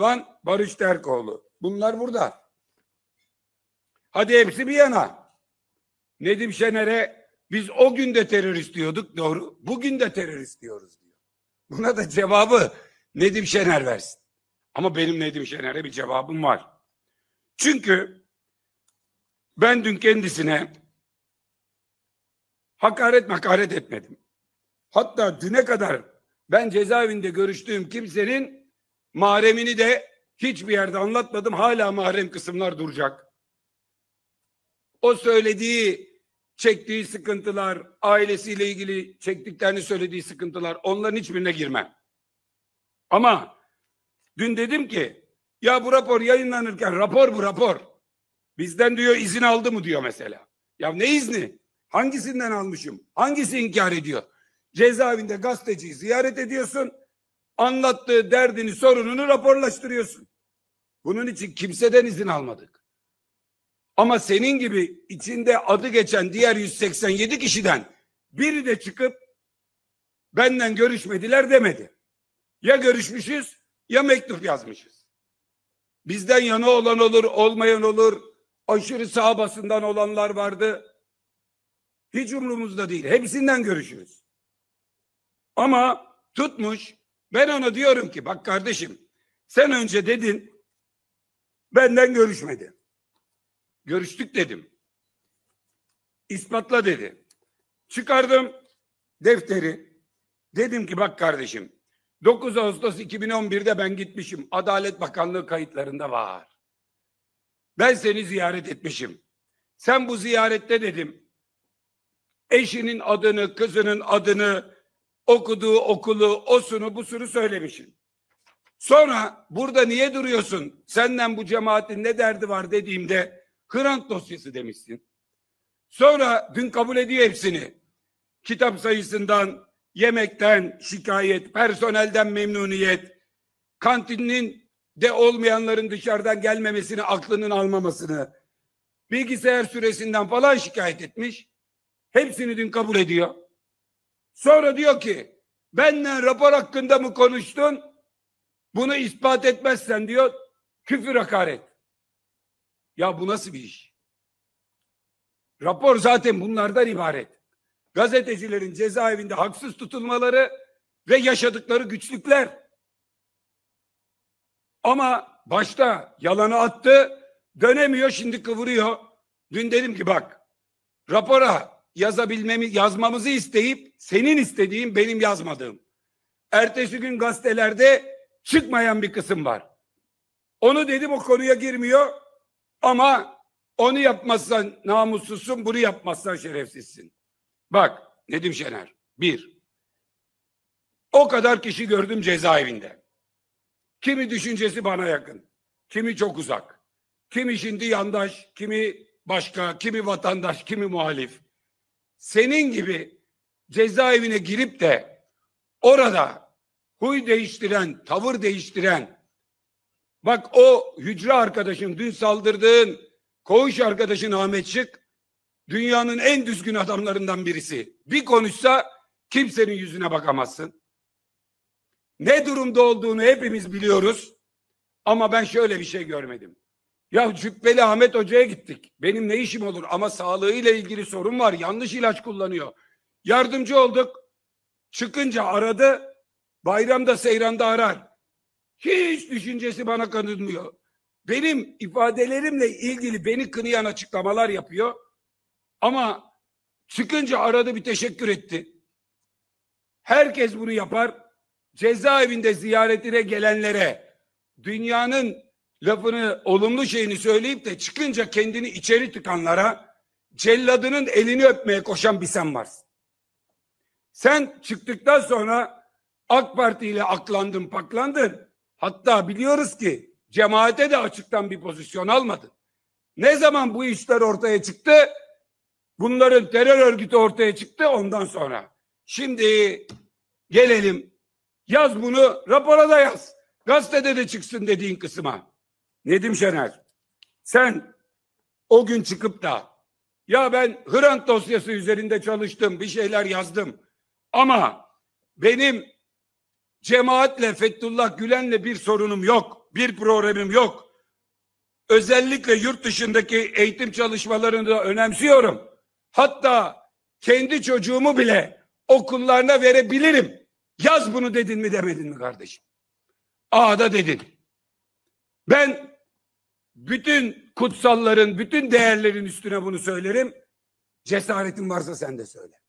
Van Barış Terkoğlu. Bunlar burada. Hadi hepsi bir yana. Nedim Şener'e biz o gün de terörist diyorduk doğru. Bugün de terörist diyoruz diyor. Buna da cevabı Nedim Şener versin. Ama benim Nedim Şener'e bir cevabım var. Çünkü ben dün kendisine hakaret makaret etmedim. Hatta düne kadar ben cezaevinde görüştüğüm kimsenin Mahremini de hiçbir yerde anlatmadım. Hala mahrem kısımlar duracak. O söylediği, çektiği sıkıntılar, ailesiyle ilgili çektiklerini söylediği sıkıntılar onların hiçbirine girmem. Ama dün dedim ki ya bu rapor yayınlanırken rapor bu rapor. Bizden diyor izin aldı mı diyor mesela. Ya ne izni? Hangisinden almışım? Hangisi inkar ediyor? Cezaevinde gazeteciyi ziyaret ediyorsun anlattığı derdini, sorununu raporlaştırıyorsun. Bunun için kimseden izin almadık. Ama senin gibi içinde adı geçen diğer 187 kişiden biri de çıkıp benden görüşmediler demedi. Ya görüşmüşüz ya mektup yazmışız. Bizden yana olan olur, olmayan olur. Aşırı sağ basından olanlar vardı. Hiç umurumuzda değil. Hepsinden görüşürüz. Ama tutmuş ben ona diyorum ki bak kardeşim sen önce dedin benden görüşmedi. Görüştük dedim. İspatla dedi. Çıkardım defteri. Dedim ki bak kardeşim 9 Ağustos 2011'de ben gitmişim. Adalet Bakanlığı kayıtlarında var. Ben seni ziyaret etmişim. Sen bu ziyarette dedim eşinin adını, kızının adını, okuduğu okulu, osunu, busunu söylemişim. Sonra burada niye duruyorsun? Senden bu cemaatin ne derdi var dediğimde Hrant dosyası demişsin. Sonra dün kabul ediyor hepsini. Kitap sayısından, yemekten şikayet, personelden memnuniyet, kantinin de olmayanların dışarıdan gelmemesini, aklının almamasını, bilgisayar süresinden falan şikayet etmiş. Hepsini dün kabul ediyor. Sonra diyor ki benle rapor hakkında mı konuştun? Bunu ispat etmezsen diyor küfür hakaret. Ya bu nasıl bir iş? Rapor zaten bunlardan ibaret. Gazetecilerin cezaevinde haksız tutulmaları ve yaşadıkları güçlükler. Ama başta yalanı attı, dönemiyor şimdi kıvırıyor. Dün dedim ki bak rapora yazabilmemi, yazmamızı isteyip senin istediğin benim yazmadığım. Ertesi gün gazetelerde çıkmayan bir kısım var. Onu dedim o konuya girmiyor ama onu yapmazsan namussuzsun, bunu yapmazsan şerefsizsin. Bak Nedim Şener, bir. O kadar kişi gördüm cezaevinde. Kimi düşüncesi bana yakın, kimi çok uzak. Kimi şimdi yandaş, kimi başka, kimi vatandaş, kimi muhalif senin gibi cezaevine girip de orada huy değiştiren, tavır değiştiren bak o hücre arkadaşın dün saldırdığın koğuş arkadaşın Ahmet Şık dünyanın en düzgün adamlarından birisi. Bir konuşsa kimsenin yüzüne bakamazsın. Ne durumda olduğunu hepimiz biliyoruz. Ama ben şöyle bir şey görmedim. Ya Cübbeli Ahmet Hoca'ya gittik. Benim ne işim olur ama sağlığıyla ilgili sorun var. Yanlış ilaç kullanıyor. Yardımcı olduk. Çıkınca aradı. Bayramda seyranda arar. Hiç düşüncesi bana kanılmıyor. Benim ifadelerimle ilgili beni kınayan açıklamalar yapıyor. Ama çıkınca aradı bir teşekkür etti. Herkes bunu yapar. Cezaevinde ziyaretine gelenlere dünyanın lafını olumlu şeyini söyleyip de çıkınca kendini içeri tıkanlara celladının elini öpmeye koşan bir sen varsın. Sen çıktıktan sonra AK Parti ile aklandın paklandın. Hatta biliyoruz ki cemaate de açıktan bir pozisyon almadın. Ne zaman bu işler ortaya çıktı? Bunların terör örgütü ortaya çıktı ondan sonra. Şimdi gelelim. Yaz bunu rapora da yaz. Gazetede de çıksın dediğin kısma. Nedim Şener sen o gün çıkıp da ya ben Hrant dosyası üzerinde çalıştım, bir şeyler yazdım ama benim cemaatle Fethullah Gülen'le bir sorunum yok, bir problemim yok. Özellikle yurt dışındaki eğitim çalışmalarını da önemsiyorum. Hatta kendi çocuğumu bile okullarına verebilirim. Yaz bunu dedin mi demedin mi kardeşim? Aa da dedin. Ben bütün kutsalların, bütün değerlerin üstüne bunu söylerim. Cesaretin varsa sen de söyle.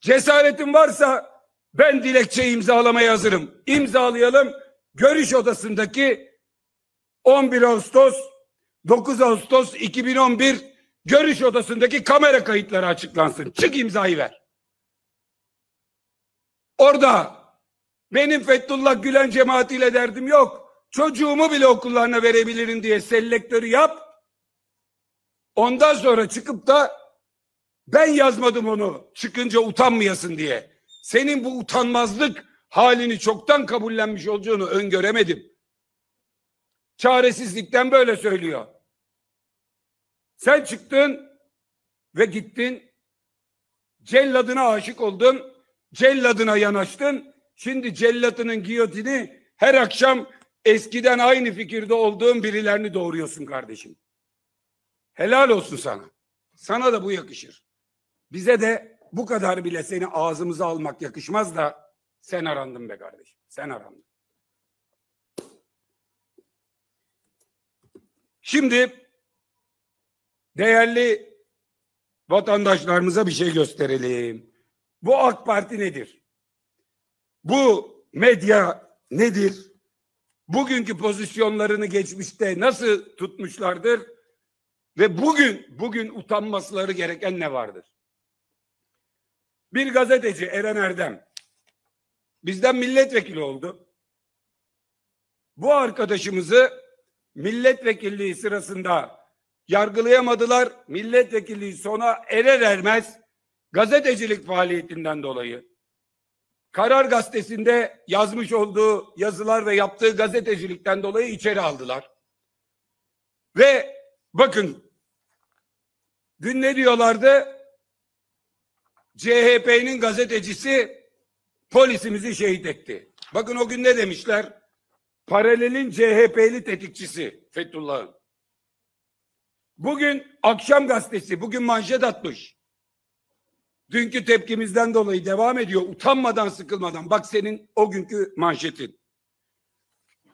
Cesaretin varsa ben dilekçe imzalamaya hazırım. İmzalayalım. Görüş odasındaki 11 Ağustos 9 Ağustos 2011 görüş odasındaki kamera kayıtları açıklansın. Çık imzayı ver. Orada benim Fethullah Gülen cemaatiyle derdim yok. Çocuğumu bile okullarına verebilirim diye selektörü yap. Ondan sonra çıkıp da ben yazmadım onu çıkınca utanmayasın diye. Senin bu utanmazlık halini çoktan kabullenmiş olacağını öngöremedim. Çaresizlikten böyle söylüyor. Sen çıktın ve gittin. Celladına aşık oldun. Celladına yanaştın. Şimdi cellatının giyotini her akşam eskiden aynı fikirde olduğum birilerini doğuruyorsun kardeşim. Helal olsun sana. Sana da bu yakışır. Bize de bu kadar bile seni ağzımıza almak yakışmaz da sen arandın be kardeşim. Sen arandın. Şimdi değerli vatandaşlarımıza bir şey gösterelim. Bu AK Parti nedir? Bu medya nedir? bugünkü pozisyonlarını geçmişte nasıl tutmuşlardır ve bugün bugün utanmasları gereken ne vardır? Bir gazeteci Eren Erdem bizden milletvekili oldu. Bu arkadaşımızı milletvekilliği sırasında yargılayamadılar. Milletvekilliği sona erer ermez gazetecilik faaliyetinden dolayı Karar Gazetesi'nde yazmış olduğu yazılar ve yaptığı gazetecilikten dolayı içeri aldılar. Ve bakın dün ne diyorlardı? CHP'nin gazetecisi polisimizi şehit etti. Bakın o gün ne demişler? Paralelin CHP'li tetikçisi Fethullah'ın. Bugün akşam gazetesi bugün manşet atmış. Dünkü tepkimizden dolayı devam ediyor. Utanmadan sıkılmadan. Bak senin o günkü manşetin.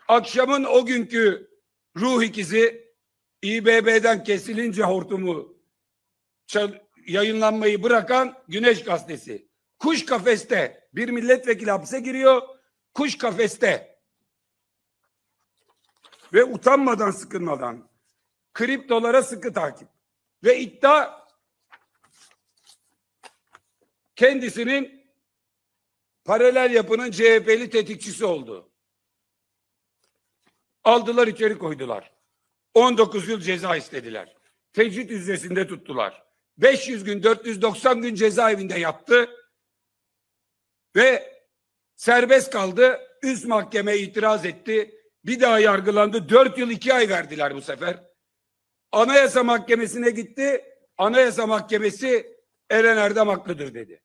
Akşamın o günkü ruh ikizi İBB'den kesilince hortumu yayınlanmayı bırakan Güneş Gazetesi. Kuş kafeste bir milletvekili hapse giriyor. Kuş kafeste. Ve utanmadan sıkılmadan kriptolara sıkı takip. Ve iddia kendisinin paralel yapının CHP'li tetikçisi oldu. Aldılar içeri koydular. 19 yıl ceza istediler. Tecrit yüzdesinde tuttular. 500 gün 490 gün cezaevinde yattı ve serbest kaldı. Üst mahkeme itiraz etti. Bir daha yargılandı. 4 yıl 2 ay verdiler bu sefer. Anayasa Mahkemesi'ne gitti. Anayasa Mahkemesi Eren Erdem haklıdır dedi.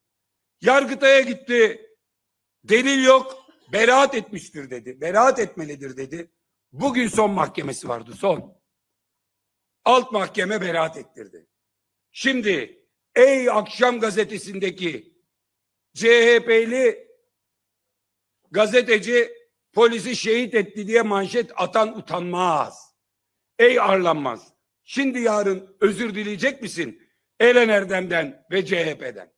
Yargıtay'a gitti. Delil yok. Beraat etmiştir dedi. Beraat etmelidir dedi. Bugün son mahkemesi vardı son. Alt mahkeme beraat ettirdi. Şimdi ey akşam gazetesindeki CHP'li gazeteci polisi şehit etti diye manşet atan utanmaz. Ey arlanmaz. Şimdi yarın özür dileyecek misin? Eren Erdem'den ve CHP'den.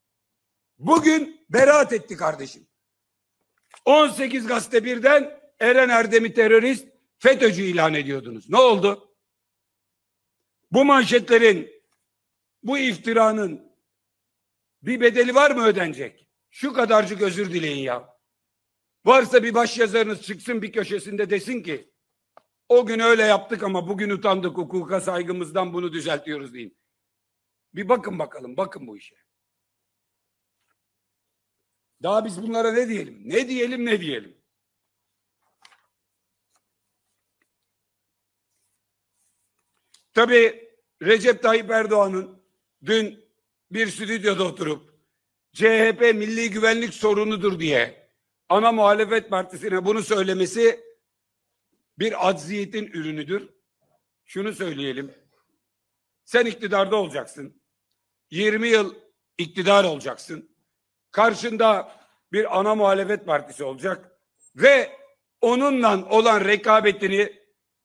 Bugün beraat etti kardeşim. 18 gazete birden Eren Erdem'i terörist, FETÖ'cü ilan ediyordunuz. Ne oldu? Bu manşetlerin, bu iftiranın bir bedeli var mı ödenecek? Şu kadarcık özür dileyin ya. Varsa bir baş yazarınız çıksın bir köşesinde desin ki o gün öyle yaptık ama bugün utandık hukuka saygımızdan bunu düzeltiyoruz deyin. Bir bakın bakalım bakın bu işe. Daha biz bunlara ne diyelim? Ne diyelim ne diyelim? Tabii Recep Tayyip Erdoğan'ın dün bir stüdyoda oturup CHP milli güvenlik sorunudur diye ana muhalefet partisine bunu söylemesi bir acziyetin ürünüdür. Şunu söyleyelim. Sen iktidarda olacaksın. 20 yıl iktidar olacaksın. Karşında bir ana muhalefet partisi olacak ve onunla olan rekabetini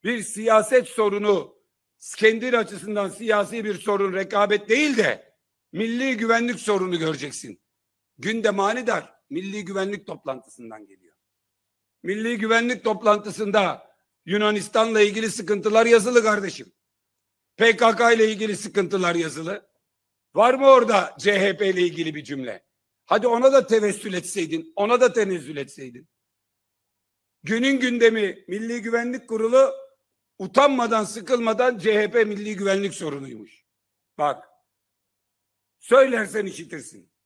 bir siyaset sorunu kendin açısından siyasi bir sorun rekabet değil de milli güvenlik sorunu göreceksin. Gündem anidar milli güvenlik toplantısından geliyor. Milli güvenlik toplantısında Yunanistan'la ilgili sıkıntılar yazılı kardeşim. PKK ile ilgili sıkıntılar yazılı. Var mı orada CHP ile ilgili bir cümle? Hadi ona da tevessül etseydin, ona da tenezzül etseydin. Günün gündemi Milli Güvenlik Kurulu utanmadan sıkılmadan CHP milli güvenlik sorunuymuş. Bak. Söylersen işitirsin.